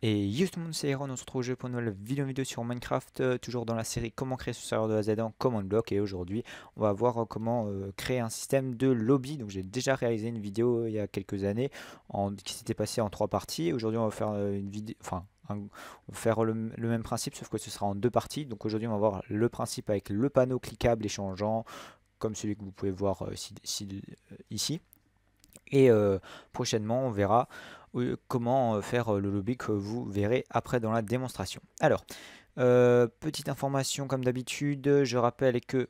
Et yo tout le monde, c'est on se retrouve aujourd'hui pour une nouvelle vidéo, vidéo sur Minecraft, euh, toujours dans la série comment créer ce serveur de la Z en command block et aujourd'hui on va voir euh, comment euh, créer un système de lobby, donc j'ai déjà réalisé une vidéo il y a quelques années qui s'était passée en trois parties, aujourd'hui on va faire une vidéo, enfin faire le, même principe sauf que ce sera en deux parties, donc aujourd'hui on va voir le principe avec le panneau cliquable et changeant comme celui que vous pouvez voir ici. et prochainement on verra comment euh, faire euh, le lobby que vous verrez après dans la démonstration. Alors, euh, petite information comme d'habitude, je rappelle que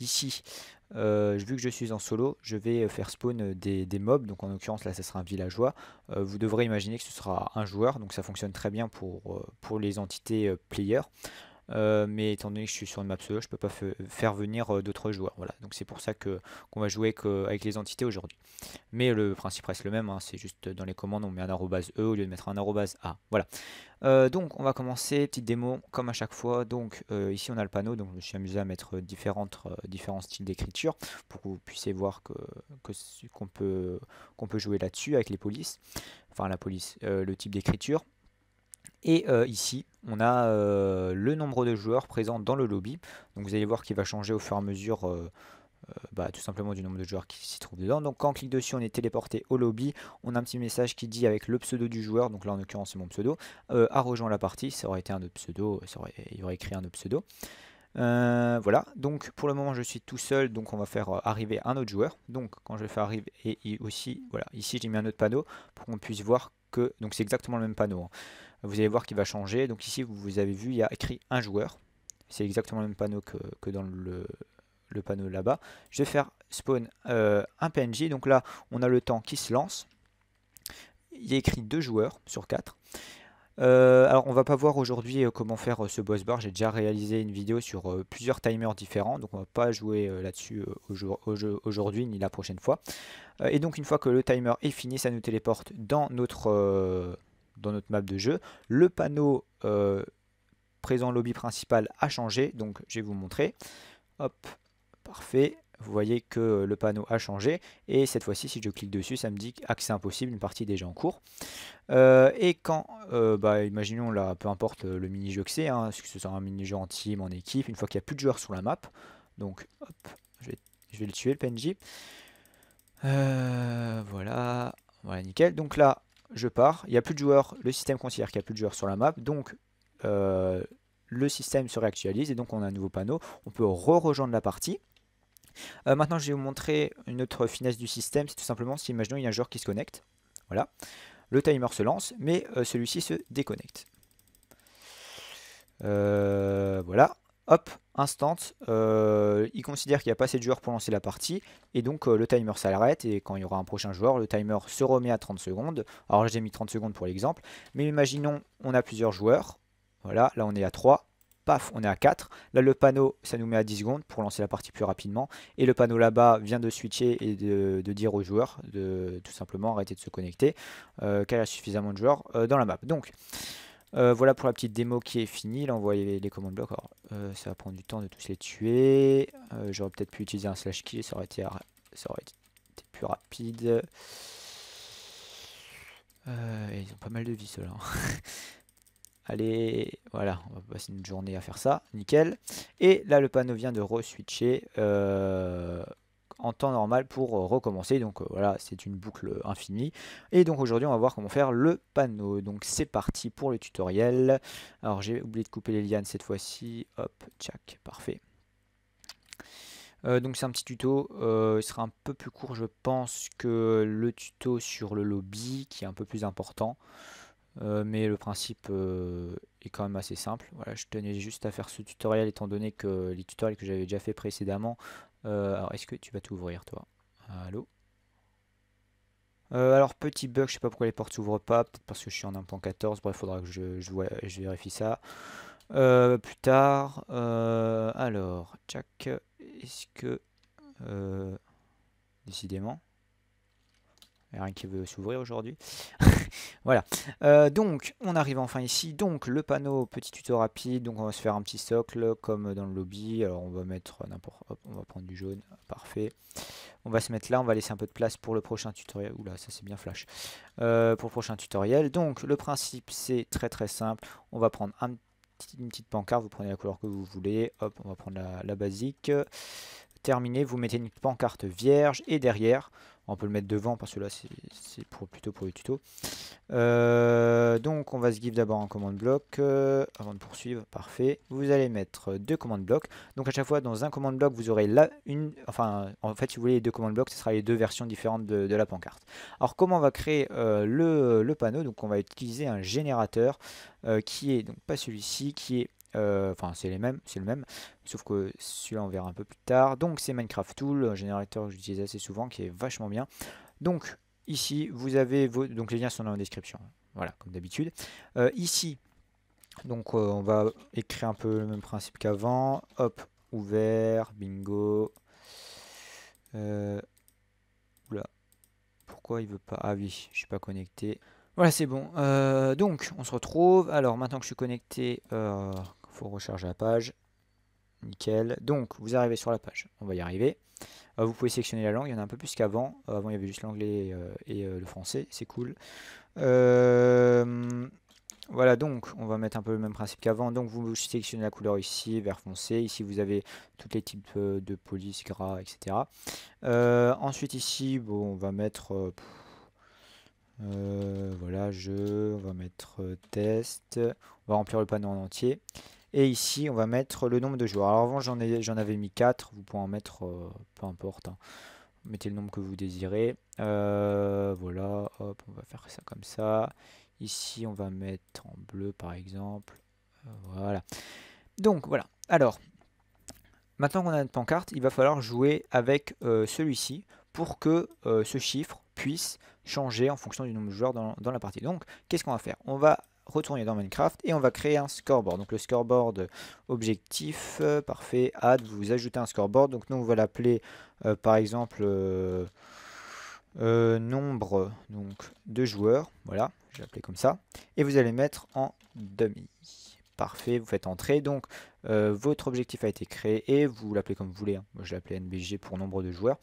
ici, vu que je suis en solo, je vais faire spawn des, mobs, donc en l'occurrence là ce sera un villageois. vous devrez imaginer que ce sera un joueur, donc ça fonctionne très bien pour, pour les entités players. Euh, mais étant donné que je suis sur une map solo, je ne peux pas faire venir euh, d'autres joueurs. donc c'est pour ça que qu'on va jouer avec les entités aujourd'hui. Mais le principe reste le même, hein, c'est juste dans les commandes on met un arrobase E au lieu de mettre un arrobase A. Voilà. Euh, donc on va commencer, petite démo, comme à chaque fois. Donc ici on a le panneau, donc je me suis amusé à mettre différentes, différents styles d'écriture pour que vous puissiez voir qu'on peut, qu'on peut jouer là-dessus avec les polices, enfin la police, le type d'écriture. Et euh, ici, on a euh, le nombre de joueurs présents dans le lobby. Donc vous allez voir qu'il va changer au fur et à mesure euh, bah, tout simplement du nombre de joueurs qui s'y trouvent dedans. Donc quand on clique dessus, on est téléporté au lobby. On a un petit message qui dit avec le pseudo du joueur, donc là en l'occurrence c'est mon pseudo, a rejoint la partie. Ça aurait été un autre pseudo, il aurait écrit un autre pseudo. voilà, donc pour le moment je suis tout seul, donc on va faire arriver un autre joueur. Donc quand je le fais arriver, et, aussi, voilà, ici j'ai mis un autre panneau pour qu'on puisse voir que, donc c'est exactement le même panneau. Hein vous allez voir qu'il va changer. Donc ici, vous avez vu, il y a écrit un joueur. C'est exactement le même panneau que, dans le, panneau là-bas. Je vais faire spawn euh, un PNJ. Donc là, on a le temps qui se lance. Il y a écrit deux joueurs sur quatre. Euh, alors on va pas voir aujourd'hui euh, comment faire ce boss bar, j'ai déjà réalisé une vidéo sur plusieurs timers différents, donc on va pas jouer là-dessus aujourd'hui ni la prochaine fois. et donc une fois que le timer est fini, ça nous téléporte dans notre dans notre map de jeu. Le panneau euh, présent lobby principal a changé, donc je vais vous montrer. Hop, parfait. Vous voyez que le panneau a changé et cette fois-ci, si je clique dessus, ça me dit accès impossible, une partie déjà en cours. Euh, et quand, euh, bah, imaginons là, peu importe le mini-jeu que c'est, hein, ce sera un mini-jeu en team, en équipe, une fois qu'il n'y a plus de joueurs sur la map, donc hop, je vais, je vais le tuer le PNJ. voilà, voilà nickel. Donc là, je pars, il n'y a plus de joueurs, le système considère qu'il n'y a plus de joueurs sur la map, donc euh, le système se réactualise et donc on a un nouveau panneau, on peut re-rejoindre la partie. Euh, maintenant je vais vous montrer une autre finesse du système, c'est tout simplement si imaginons il y a un joueur qui se connecte, voilà, le timer se lance mais euh, celui-ci se déconnecte. voilà, hop, instant, euh, il considère qu'il n'y a pas assez de joueurs pour lancer la partie, et donc euh, le timer s'arrête, et quand il y aura un prochain joueur, le timer se remet à 30 secondes. Alors j'ai mis 30 secondes pour l'exemple, mais imaginons on a plusieurs joueurs, voilà, là on est à 3, paf, on est à 4. Là, le panneau, ça nous met à 10 secondes pour lancer la partie plus rapidement. Et le panneau là-bas vient de switcher et de, dire aux joueurs de tout simplement arrêter de se connecter, euh, car il y a suffisamment de joueurs dans la map. Donc, euh, voilà pour la petite démo qui est finie. Là, on voit les, commandes blocs. Euh, ça va prendre du temps de tous les tuer. Euh, j'aurais peut-être pu utiliser un slash kill, ça aurait été, ça aurait plus rapide. ils ont pas mal de vie, ceux-là. Allez, voilà, on va passer une journée à faire ça. Nickel. Et là, le panneau vient de re-switcher en temps normal pour euh, recommencer. Donc euh, voilà, c'est une boucle euh, infinie. Et donc aujourd'hui, on va voir comment faire le panneau. Donc c'est parti pour le tutoriel. Alors j'ai oublié de couper les lianes cette fois-ci. Hop, tchac, parfait. donc c'est un petit tuto, il sera un peu plus court je pense que le tuto sur le lobby qui est un peu plus important. mais le principe est quand même assez simple. Voilà, je tenais juste à faire ce tutoriel étant donné que les tutoriels que j'avais déjà fait précédemment euh, alors, est-ce que tu vas t'ouvrir, toi Allô euh, alors, petit bug, je sais pas pourquoi les portes s'ouvrent pas, peut-être parce que je suis en 1.14, bref, faudra que je, vérifie ça. Euh, plus tard, alors, Jack, est-ce que, décidément, il n'y a rien qui veut s'ouvrir aujourd'hui voilà. Euh, donc, on arrive enfin ici. Donc, le panneau, petit tuto rapide. Donc, on va se faire un petit socle comme dans le lobby. Alors, on va mettre n'importe. on va prendre du jaune. Parfait. On va se mettre là. On va laisser un peu de place pour le prochain tutoriel. Oula, ça c'est bien flash. Euh, pour le prochain tutoriel. Donc, le principe, c'est très très simple. On va prendre un, une petite pancarte. Vous prenez la couleur que vous voulez. Hop, on va prendre la basique terminé, vous mettez une pancarte vierge et derrière, on peut le mettre devant parce que là c'est pour, plutôt pour le tuto. Euh, donc on va se give d'abord en commande bloc euh, avant de poursuivre, parfait. Vous allez mettre deux commandes blocs. Donc à chaque fois dans un commande bloc vous aurez là une, enfin en fait si vous voulez les deux commandes blocs ce sera les deux versions différentes de, la pancarte. Alors comment on va créer euh, le, panneau Donc on va utiliser un générateur qui est donc pas celui-ci, qui est euh, enfin, c'est les mêmes, c'est le même. Sauf que celui-là, on verra un peu plus tard. Donc, c'est Minecraft Tool, un générateur que j'utilise assez souvent, qui est vachement bien. Donc, ici, vous avez vos... Donc, les liens sont dans la description. Voilà, comme d'habitude. Euh, ici, donc, euh, on va écrire un peu le même principe qu'avant. Hop, ouvert, bingo. Oula. Pourquoi il veut pas... Ah oui, je suis pas connecté. Voilà, c'est bon. donc, on se retrouve. Alors, maintenant que je suis connecté, euh, recharger la page. Nickel. Donc, vous arrivez sur la page. On va y arriver. Euh, vous pouvez sélectionner la langue. Il y en a un peu plus qu'avant. Euh, avant, il y avait juste l'anglais et, euh, le français. C'est cool. voilà, donc, on va mettre un peu le même principe qu'avant. Donc, vous sélectionnez la couleur ici, vert foncé. Ici, vous avez tous les types de police, gras, etc. ensuite, ici, bon, on va mettre... voilà, je on va mettre test. On va remplir le panneau en entier. Et ici, on va mettre le nombre de joueurs. Alors avant, j'en avais mis 4. Vous pouvez en mettre, euh, peu importe. Hein. Mettez le nombre que vous désirez. Euh, voilà, hop, on va faire ça comme ça. Ici, on va mettre en bleu, par exemple. voilà. Donc, voilà. Alors, maintenant qu'on a notre pancarte, il va falloir jouer avec euh, celui-ci pour que ce chiffre puisse changer en fonction du nombre de joueurs dans, dans la partie. Donc, qu'est-ce qu'on va faire On va retourner dans Minecraft et on va créer un scoreboard. Donc le scoreboard objectif, euh, parfait, add, vous ajoutez un scoreboard. Donc nous on va l'appeler euh, par exemple euh, nombre donc, de joueurs, voilà, je vais l'appeler comme ça. Et vous allez mettre en demi parfait, vous faites entrer. Donc euh, votre objectif a été créé et vous l'appelez comme vous voulez. Hein. Moi, je l'appelais NBG pour nombre de joueurs.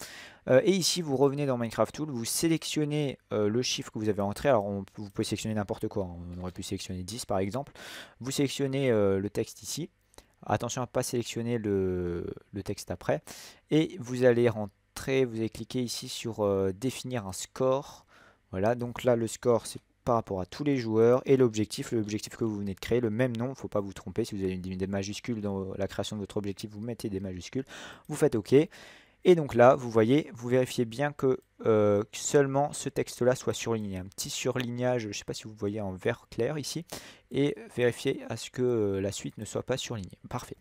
Euh, et ici, vous revenez dans Minecraft Tool, vous sélectionnez euh, le chiffre que vous avez entré. Alors, on, vous pouvez sélectionner n'importe quoi. Hein. On aurait pu sélectionner 10 par exemple. Vous sélectionnez le texte ici. Attention à ne pas sélectionner le, le, texte après. Et vous allez rentrer, vous allez cliquer ici sur définir un score. Voilà, donc là le score c'est par rapport à tous les joueurs et l'objectif, l'objectif que vous venez de créer, le même nom, il ne faut pas vous tromper, si vous avez des majuscules dans la création de votre objectif, vous mettez des majuscules, vous faites OK. Et donc là, vous voyez, vous vérifiez bien que euh, seulement ce texte-là soit surligné. Un petit surlignage, je ne sais pas si vous voyez en vert clair ici, et vérifiez à ce que euh, la suite ne soit pas surlignée. Parfait.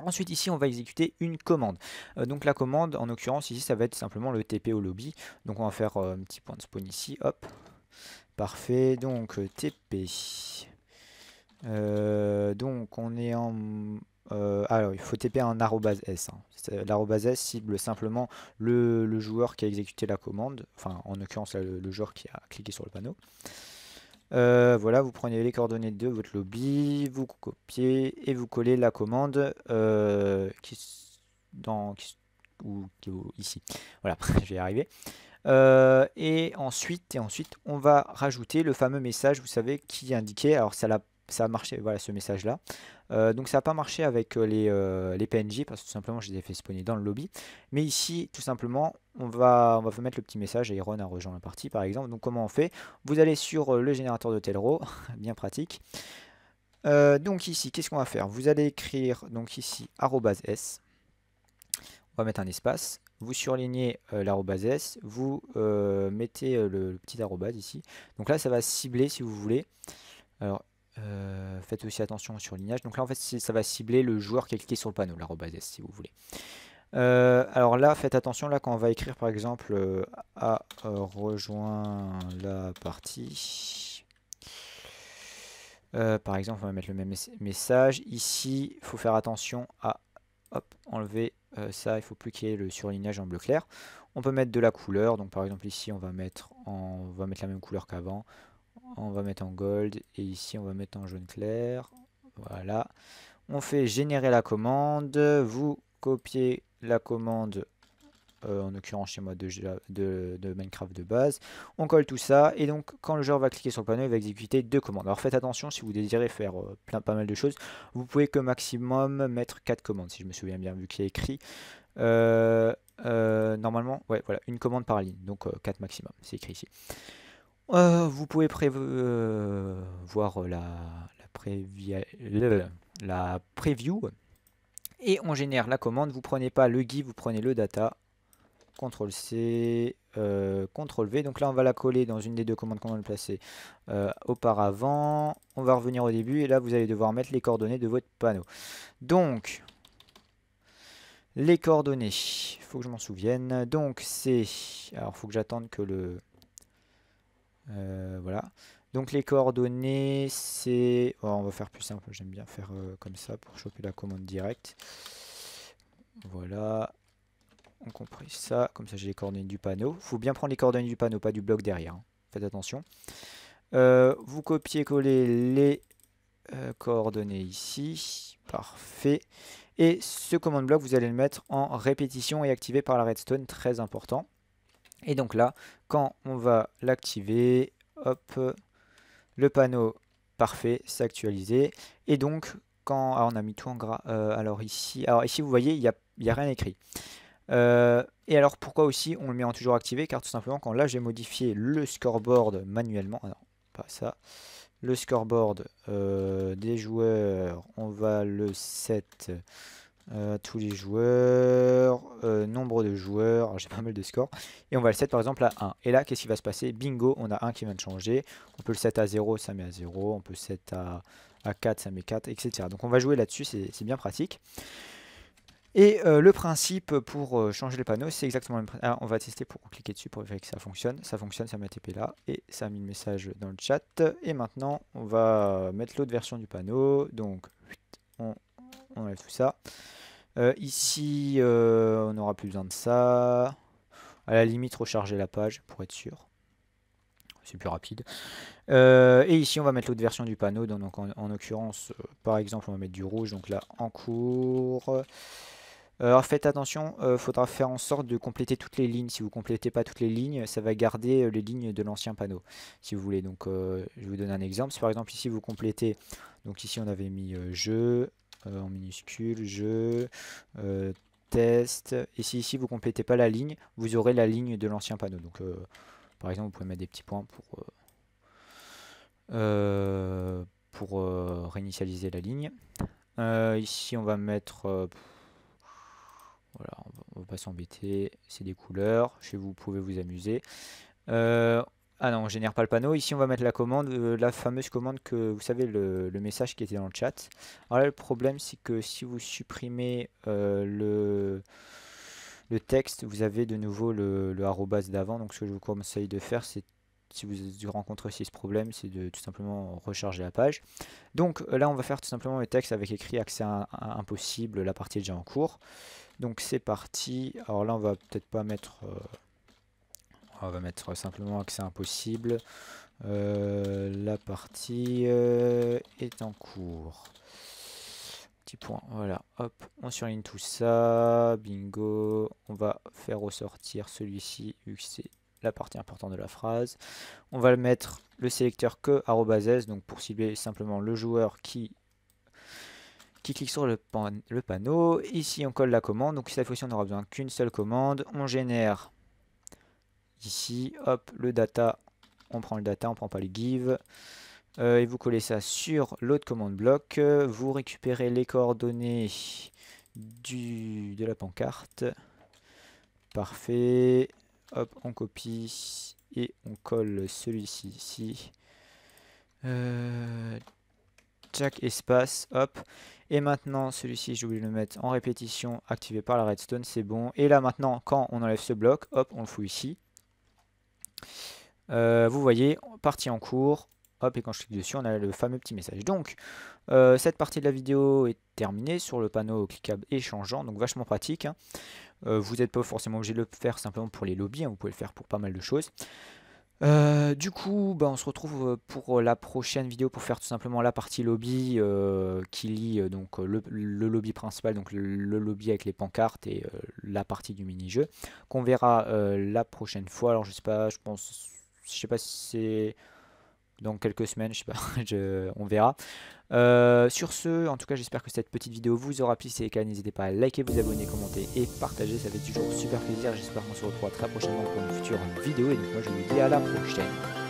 Ensuite ici on va exécuter une commande. Euh, donc la commande en l'occurrence ici ça va être simplement le TP au lobby. Donc on va faire un petit point de spawn ici, hop, Parfait, donc euh, TP. Euh, donc on est en... Euh, alors il faut TP un arrobase S. Hein. L'arrobase S cible simplement le, joueur qui a exécuté la commande, enfin en l'occurrence le, joueur qui a cliqué sur le panneau. voilà, vous prenez les coordonnées de votre lobby, vous copiez et vous collez la commande ici. Voilà, je vais y arriver. Euh, et, ensuite, et ensuite, on va rajouter le fameux message, vous savez, qui indiquait, alors ça ça a marché, voilà ce message là. Euh, donc ça n'a pas marché avec euh, les, PNJ parce que tout simplement je les ai fait spawner dans le lobby. Mais ici tout simplement on va, on va mettre le petit message Iron a rejoint la partie par exemple. Donc comment on fait Vous allez sur le générateur de Telro, bien pratique. donc ici qu'est-ce qu'on va faire Vous allez écrire donc ici s. On va mettre un espace vous surlignez euh, l'arrobase S, vous euh, mettez euh, le, petit arrobase ici. Donc là, ça va cibler si vous voulez. Alors, faites aussi attention au surlignage. Donc là, en fait, ça va cibler le joueur qui est cliqué sur le panneau, l'arrobase S si vous voulez. alors là, faites attention, là, quand on va écrire par exemple à rejoint la partie, par exemple, on va mettre le même message. Ici, il faut faire attention à hop, enlever euh, ça il faut plus qu'il y ait le surlignage en bleu clair. On peut mettre de la couleur, donc par exemple ici on va mettre, en, on va mettre la même couleur qu'avant, on va mettre en gold, et ici on va mettre en jaune clair, voilà. On fait générer la commande, vous copiez la commande euh, en l'occurrence chez moi de, Minecraft de base. On colle tout ça et donc quand le joueur va cliquer sur le panneau, il va exécuter deux commandes. Alors faites attention si vous désirez faire euh, plein, pas mal de choses, vous pouvez que maximum mettre quatre commandes si je me souviens bien vu qu'il a écrit. Euh, normalement, ouais, voilà, une commande par ligne, donc quatre maximum, c'est écrit ici. vous pouvez voir la, la, la preview et on génère la commande. Vous prenez pas le gui, vous prenez le data CTRL C, euh, CTRL V. Donc là, on va la coller dans une des deux commandes qu'on a placer euh, auparavant. On va revenir au début et là, vous allez devoir mettre les coordonnées de votre panneau. Donc, les coordonnées, il faut que je m'en souvienne. Donc, c'est... Alors, il faut que j'attende que le... Euh, voilà. Donc les coordonnées, c'est... Oh, on va faire plus simple, j'aime bien faire comme ça pour choper la commande directe. Voilà compris ça, comme ça j'ai les coordonnées du panneau. faut bien prendre les coordonnées du panneau, pas du bloc derrière. Hein. Faites attention. Euh, vous copiez-collez les euh, coordonnées ici. Parfait. Et ce commande bloc vous allez le mettre en répétition et activé par la redstone, très important. Et donc là, quand on va l'activer, hop, le panneau, parfait, s'actualiser Et donc, quand ah, on a mis tout en gras, euh, alors ici, alors ici vous voyez, il n'y y a rien écrit. Euh, et alors pourquoi aussi on le met en toujours activé Car tout simplement quand là j'ai modifié le scoreboard manuellement, ah non pas ça, le scoreboard euh, des joueurs, on va le set euh, tous les joueurs, nombre de joueurs, ah, j'ai pas mal de scores, et on va le set par exemple à 1. Et là qu'est-ce qui va se passer Bingo, on a 1 qui vient de changer, on peut le set à 0, ça met à 0, on peut le set à, à 4, ça met 4, etc. Donc on va jouer là-dessus, c'est bien pratique. Et euh, le principe pour euh, changer les panneaux, c'est exactement le même principe. on va tester pour cliquer dessus pour vérifier que ça fonctionne. Ça fonctionne, ça m'a TP là. Et ça a mis le message dans le chat. Et maintenant, on va mettre l'autre version du panneau. Donc, on, enlève tout ça. Euh, ici, on n'aura plus besoin de ça. À la limite, recharger la page pour être sûr c'est plus rapide. et ici, on va mettre l'autre version du panneau. Donc, en, l'occurrence, par exemple, on va mettre du rouge. Donc là, en cours. Alors faites attention, il euh, faudra faire en sorte de compléter toutes les lignes. Si vous ne complétez pas toutes les lignes, ça va garder euh, les lignes de l'ancien panneau, si vous voulez. Donc euh, je vous donne un exemple. Si par exemple ici vous complétez, donc ici on avait mis jeu en minuscule, jeu, test. Et si ici vous complétez pas la ligne, vous aurez la ligne de l'ancien panneau. Donc par exemple vous pouvez mettre des petits points pour, pour réinitialiser la ligne. ici on va mettre... Voilà, on ne va pas s'embêter, c'est des couleurs, chez vous, pouvez vous amuser. Euh, ah non, on génère pas le panneau. Ici, on va mettre la commande, euh, la fameuse commande que, vous savez, le, message qui était dans le chat. Alors là, le problème, c'est que si vous supprimez euh, le, texte, vous avez de nouveau le, le d'avant. Donc, ce que je vous conseille de faire, c'est si vous rencontrez aussi ce problème, c'est de tout simplement recharger la page. Donc euh, là, on va faire tout simplement le texte avec écrit accès impossible, la partie est déjà en cours. Donc c'est parti. Alors là, on va peut-être pas mettre... Euh, on va mettre simplement accès impossible. Euh, la partie est en cours. Petit point, voilà, hop, on surligne tout ça, bingo, on va faire ressortir celui-ci, la partie importante de la phrase. On va le mettre le sélecteur que s, donc pour cibler simplement le joueur qui, qui clique sur le, pan, le panneau. Ici, on colle la commande. Donc cette fois-ci, on n'aura besoin qu'une seule commande. On génère ici, hop, le data. On prend le data, on prend pas le give. Euh, et vous collez ça sur l'autre commande bloc. Vous récupérez les coordonnées du, de la pancarte. Parfait. Hop, on copie et on colle celui-ci ici. Jack euh, espace, hop. Et maintenant, celui-ci, j'ai oublié de le mettre en répétition, activé par la redstone, c'est bon. Et là, maintenant, quand on enlève ce bloc, hop, on le fout ici. Euh, vous voyez, partie en cours, hop, et quand je clique dessus, on a le fameux petit message. Donc, euh, cette partie de la vidéo est terminée sur le panneau cliquable et changeant, donc vachement pratique. Hein. Euh, vous n'êtes pas forcément obligé de le faire simplement pour les lobbies, hein, vous pouvez le faire pour pas mal de choses. Euh, du coup, bah, on se retrouve euh, pour la prochaine vidéo pour faire tout simplement la partie lobby qui lie donc le, lobby principal, donc le, lobby avec les pancartes et la partie du mini-jeu qu'on verra la prochaine fois. Alors je sais pas, je pense, je sais pas si c'est dans quelques semaines, je sais pas, on verra. Euh, sur ce, en tout cas, j'espère que cette petite vidéo vous aura plu. Si c'est le cas, n'hésitez pas à liker, vous abonner, commenter et partager. Ça fait toujours super plaisir. J'espère qu'on se retrouvera très prochainement pour une future vidéo. Et donc, moi, je vous dis à la prochaine.